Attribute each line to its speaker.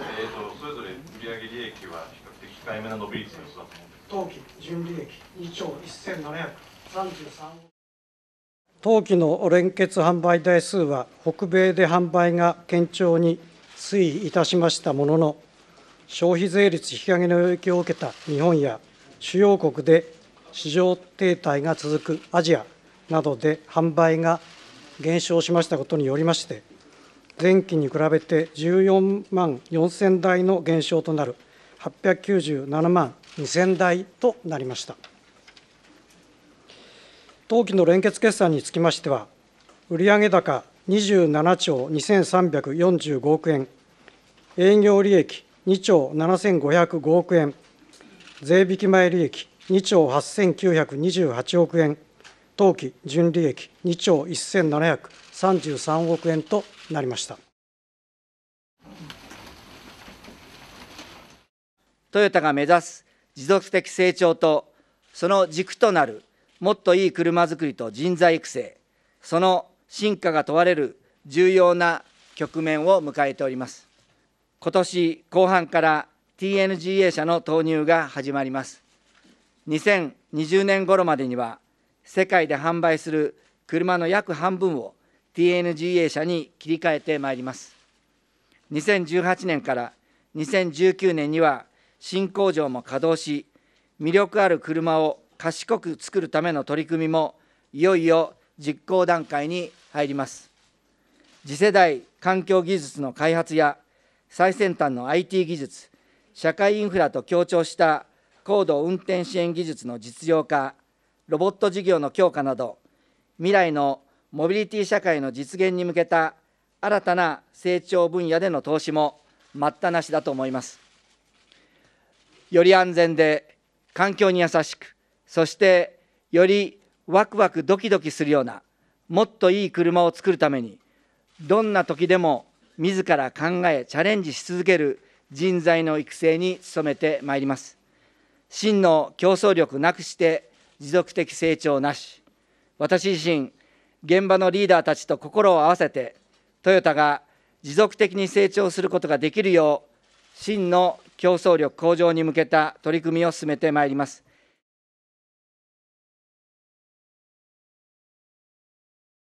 Speaker 1: えーと、それぞれ売上利益は比較的控えめな伸び率を。すが当期純利益2兆1733億当期の連結販売台数は北米で販売が堅調に推移いたしましたものの消費税率引き上げの影響を受けた日本や主要国で市場停滞が続くアジアなどで販売が減少しましたことによりまして前期に比べて14万4000台の減少となる897万2000台となりました。当期の連結決算につきましては、売上高27兆2345億円、営業利益2兆7505億円、税引き前利益2兆8928億円、当期純利益2兆1733億円となりました。
Speaker 2: トヨタが目指す持続的成長と、その軸となるもっといい車づくりと人材育成、その進化が問われる重要な局面を迎えております。今年後半から TNGA 社の投入が始まります。2020年頃までには世界で販売する車の約半分を TNGA 車に切り替えてまいります。2018年から2019年には新工場も稼働し、魅力ある車を賢く作るための取り組みもいよいよ実行段階に入ります。次世代環境技術の開発や最先端の IT 技術、社会インフラと協調した高度運転支援技術の実用化、ロボット事業の強化など未来のモビリティ社会の実現に向けた新たな成長分野での投資も待ったなしだと思います。より安全で環境に優しくそしてよりワクワクドキドキするようなもっといい車を作るためにどんな時でも自ら考えチャレンジし続ける人材の育成に努めてまいります真の競争力なくして持続的成長なし私自身現場のリーダーたちと心を合わせてトヨタが持続的に成長することができるよう真の競争力向上に向けた取り組みを進めてまいります